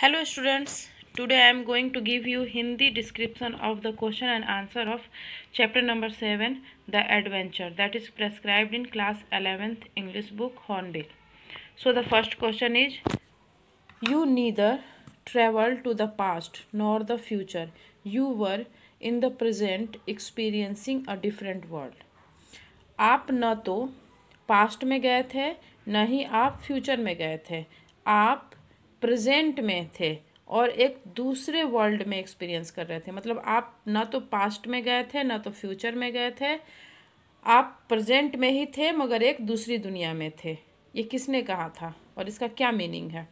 Hello students today I am going to give you Hindi description of the question and answer of chapter number seven the adventure that is prescribed in class eleventh English book Hornbill so the first question is you neither travel to the past nor the future you were in the present experiencing a different world आप न तो past में गए थे न ही आप future में गए थे आप प्रेजेंट में थे और एक दूसरे वर्ल्ड में एक्सपीरियंस कर रहे थे मतलब आप ना तो पास्ट में गए थे ना तो फ्यूचर में गए थे आप प्रेजेंट में ही थे मगर एक दूसरी दुनिया में थे ये किसने कहा था और इसका क्या मीनिंग है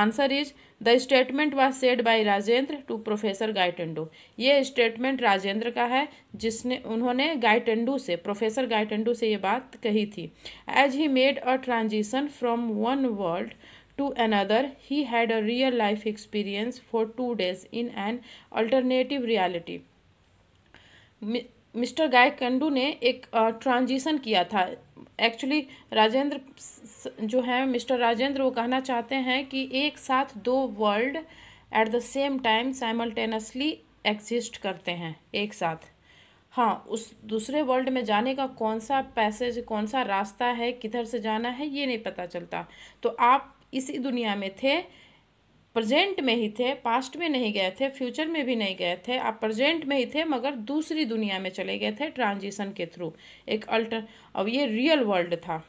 answer is the statement was said by Rajendra to professor Gaitonde ये स्टेटमेंट राजेंद्र का है जिसने उन्होंने गायटेंडू से प्रोफेसर गायटेंडू से ये बात कही थी as he made a transition from one world to another, he had a real life experience for two days in an alternative reality. Mr Gaitonde ने एक ट्रांजिशन किया था एक्चुअली राजेंद्र जो है मिस्टर राजेंद्र वो कहना चाहते हैं कि एक साथ दो world at the same time simultaneously exist करते हैं एक साथ हाँ उस दूसरे वर्ल्ड में जाने का कौन सा पैसेज कौन सा रास्ता है किधर से जाना है ये नहीं पता चलता तो आप इसी दुनिया में थे प्रेजेंट में ही थे पास्ट में नहीं गए थे फ्यूचर में भी नहीं गए थे आप प्रेजेंट में ही थे मगर दूसरी दुनिया में चले गए थे ट्रांजिशन के थ्रू एक अल्टर अब ये रियल वर्ल्ड था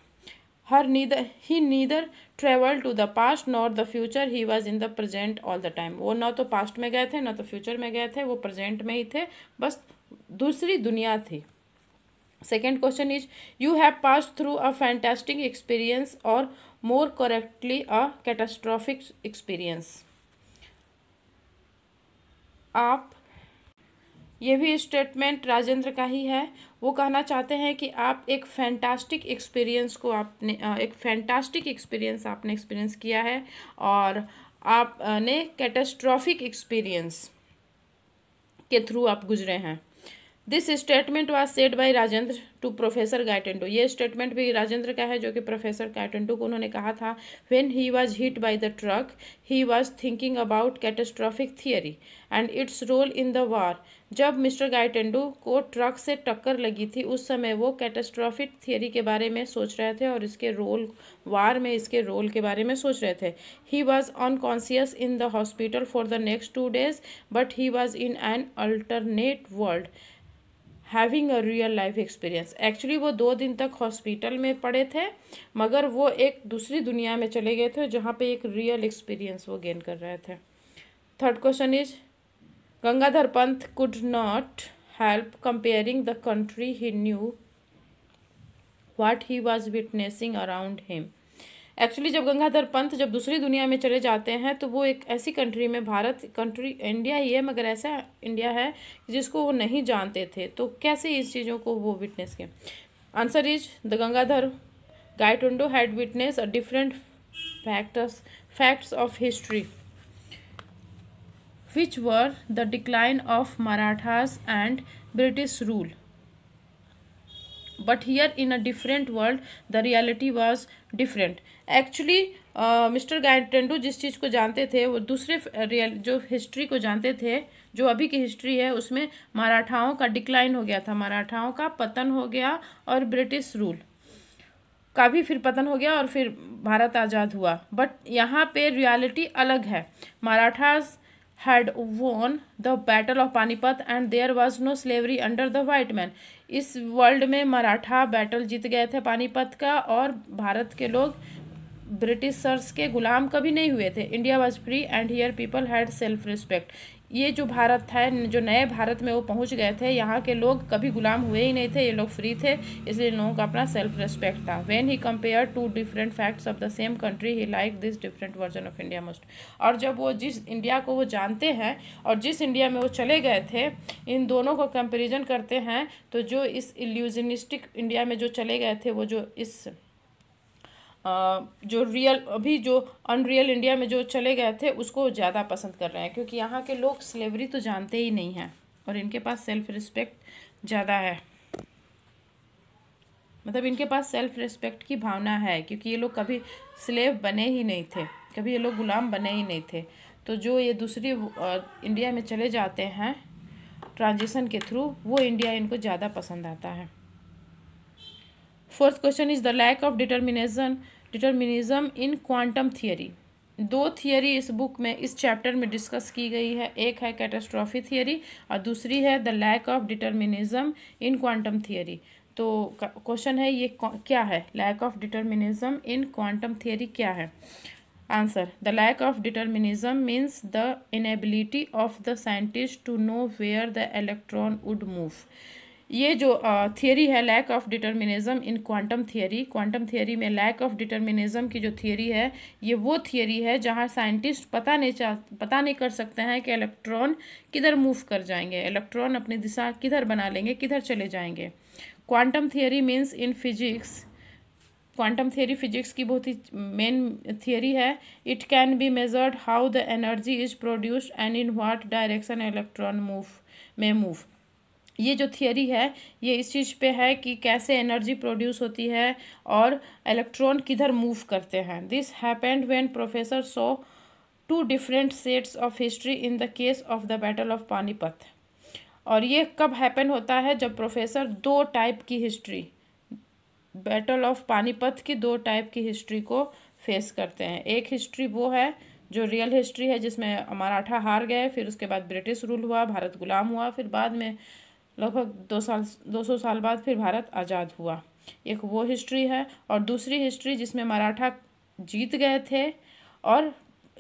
her neither he neither travel to the past nor the future he was in the present all the time वो ना तो पास्ट में गए थे ना तो फ्यूचर में गए थे वो प्रजेंट में ही थे बस दूसरी दुनिया थी second question is you have pass through a fantastic experience or more correctly a catastrophic experience आप यह भी स्टेटमेंट राजेंद्र का ही है वो कहना चाहते हैं कि आप एक फैंटास्टिक एक्सपीरियंस को आपने एक फैंटास्टिक एक्सपीरियंस आपने एक्सपीरियंस किया है और आपने कैटास्ट्रॉफिक एक्सपीरियंस के थ्रू आप गुजरे हैं this statement was said by Rajendra to professor Gaitonde ये स्टेटमेंट भी राजेंद्र का है जो कि प्रोफेसर गाइटेंटो को उन्होंने कहा था when he was hit by the truck he was thinking about catastrophic theory and its role in the war जब मिस्टर गाइटेंडो को ट्रक से टक्कर लगी थी उस समय वो कैटेस्ट्रॉफिक थियरी के बारे में सोच रहे थे और इसके रोल वार में इसके रोल के बारे में सोच रहे थे he was unconscious in the hospital for the next two days but he was in an alternate world having a real life experience actually वो दो दिन तक हॉस्पिटल में पड़े थे मगर वो एक दूसरी दुनिया में चले गए थे जहाँ पे एक रियल एक्सपीरियंस वो गेन कर रहे थे third question is Gangadhar Pant could not help comparing the country he knew what he was witnessing around him actually जब गंगाधर पंत जब दूसरी दुनिया में चले जाते हैं तो वो एक ऐसी कंट्री में भारत कंट्री इंडिया ही है मगर ऐसा इंडिया है जिसको वो नहीं जानते थे तो कैसे इस चीज़ों को वो विटनेस किए answer is the Gangadhar Gaitonde had witness a different factors facts of history which were the decline of Marathas and British rule but here in a different world the reality was different actually Mr Gaitonde जिस चीज़ को जानते थे वो दूसरे real uh, जो history को जानते थे जो अभी की हिस्ट्री है उसमें मराठाओं का डिक्लाइन हो गया था मराठाओं का पतन हो गया और ब्रिटिश रूल का भी फिर पतन हो गया और फिर भारत आज़ाद हुआ बट यहाँ पे रियलिटी अलग है Marathas had won the battle of Panipat and there was no slavery under the white man इस वर्ल्ड में मराठा बैटल जीत गए थे पानीपत का और भारत के लोग ब्रिटिशर्स के गुलाम कभी नहीं हुए थे India was free and here people had self respect ये जो भारत था जो नए भारत में वो पहुंच गए थे यहाँ के लोग कभी गुलाम हुए ही नहीं थे ये लोग फ्री थे इसलिए इन लोगों का अपना सेल्फ रेस्पेक्ट था when he compare to different facts of the same country he like this different version of India most और जब वो जिस इंडिया को वो जानते हैं और जिस इंडिया में वो चले गए थे इन दोनों को कंपेरिजन करते हैं तो जो इस इल्यूजनिस्टिक इंडिया में जो चले गए थे वो जो इस जो रियल अभी जो अनरियल इंडिया में जो चले गए थे उसको ज़्यादा पसंद कर रहे हैं क्योंकि यहाँ के लोग स्लेवरी तो जानते ही नहीं हैं और इनके पास सेल्फ रिस्पेक्ट ज़्यादा है मतलब इनके पास सेल्फ रिस्पेक्ट की भावना है क्योंकि ये लोग कभी स्लेव बने ही नहीं थे कभी ये लोग गुलाम बने ही नहीं थे तो जो ये दूसरी इंडिया में चले जाते हैं ट्रांजिशन के थ्रू वो इंडिया इनको ज़्यादा पसंद आता है fourth question is the lack of determination determinism in quantum theory दो थियरी इस बुक में इस चैप्टर में डिस्कस की गई है एक है कैटास्ट्रॉफी थियरी और दूसरी है the lack of determinism in quantum theory तो क्वेश्चन है ये क्या है lack of determinism in quantum theory क्या है answer the lack of determinism means the inability of the scientist to know where the electron would move ये जो theory है lack of determinism in quantum theory quantum theory में lack of determinism की जो theory है ये वो theory है जहाँ साइंटिस्ट पता नहीं चाह पता नहीं कर सकते हैं कि इलेक्ट्रॉन किधर मूव कर जाएंगे इलेक्ट्रॉन अपनी दिशा किधर बना लेंगे किधर चले जाएंगे quantum theory means in physics quantum theory physics की बहुत ही मेन थियोरी है it can be measured how the energy is produced and in what direction electron move में मूव ये जो थियोरी है ये इस चीज़ पे है कि कैसे एनर्जी प्रोड्यूस होती है और इलेक्ट्रॉन किधर मूव करते हैं this happened when professor saw two different sets of history in the case of the battle of Panipat और ये कब हैपन होता है जब प्रोफेसर दो टाइप की हिस्ट्री बैटल ऑफ पानीपत की दो टाइप की हिस्ट्री को फेस करते हैं एक हिस्ट्री वो है जो रियल हिस्ट्री है जिसमें मराठा हार गए फिर उसके बाद ब्रिटिश रूल हुआ भारत गुलाम हुआ फिर बाद में लगभग दो साल दो सौ साल बाद फिर भारत आज़ाद हुआ एक वो हिस्ट्री है और दूसरी हिस्ट्री जिसमें मराठा जीत गए थे और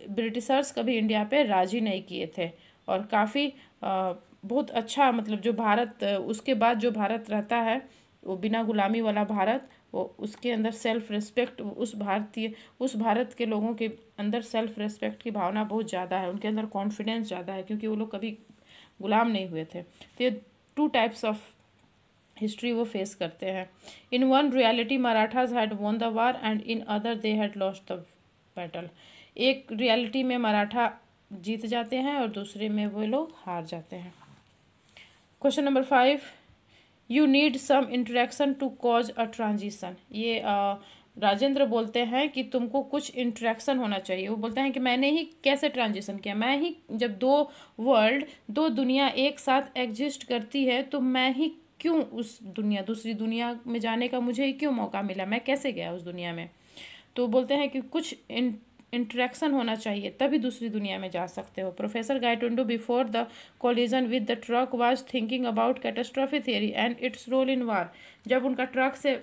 ब्रिटिशर्स कभी इंडिया पे राजी नहीं किए थे और काफ़ी बहुत अच्छा मतलब जो भारत उसके बाद जो भारत रहता है वो बिना गुलामी वाला भारत वो उसके अंदर सेल्फ रिस्पेक्ट उस भारतीय उस भारत के लोगों के अंदर सेल्फ रिस्पेक्ट की भावना बहुत ज़्यादा है उनके अंदर कॉन्फिडेंस ज़्यादा है क्योंकि वो लोग कभी गुलाम नहीं हुए थे तो ये टू टाइप्स ऑफ हिस्ट्री वो फेस करते हैं in one reality Marathas had won the war and in other they had lost the battle एक रियलिटी में मराठा जीत जाते हैं और दूसरे में वो लोग हार जाते हैं question number five you need some interaction to cause a transition ये uh, राजेंद्र बोलते हैं कि तुमको कुछ इंट्रैक्शन होना चाहिए वो बोलते हैं कि मैंने ही कैसे ट्रांजिशन किया मैं ही जब दो वर्ल्ड दो दुनिया एक साथ एग्जिस्ट करती है तो मैं ही क्यों उस दुनिया दूसरी दुनिया में जाने का मुझे क्यों मौका मिला मैं कैसे गया उस दुनिया में तो बोलते हैं कि कुछ इंट्रैक्शन होना चाहिए तभी दूसरी दुनिया में जा सकते हो professor Gaitonde before the collision with the truck was thinking about catastrophe theory and its role in war जब उनका ट्रक से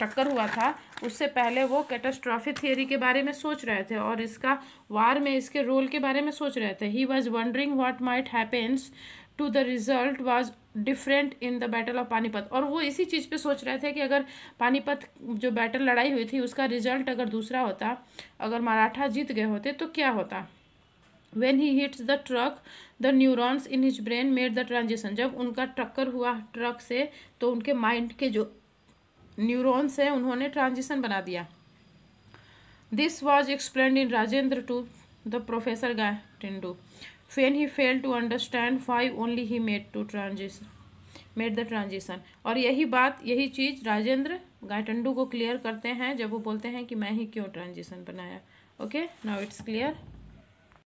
टक्कर हुआ था उससे पहले वो कैटास्ट्रॉफी थियोरी के बारे में सोच रहे थे और इसका वार में इसके रोल के बारे में सोच रहे थे he was wondering what might happens to the result was different in the battle of Panipat और वो इसी चीज़ पे सोच रहे थे कि अगर पानीपत जो बैटल लड़ाई हुई थी उसका रिजल्ट अगर दूसरा होता अगर मराठा जीत गए होते तो क्या होता when he hits the truck the neurons in his brain made the transition जब उनका टक्कर हुआ ट्रक से तो उनके माइंड के जो न्यूरोन्स हैं उन्होंने ट्रांजिशन बना दिया this was explain in Rajendra to the professor guy टिंडू फेन he fail to understand why only he made two transition made the transition और यही बात यही चीज़ राजेंद्र गायटंडू को क्लियर करते हैं जब वो बोलते हैं कि मैं ही क्यों ट्रांजिशन बनाया ओके नाउ इट्स क्लियर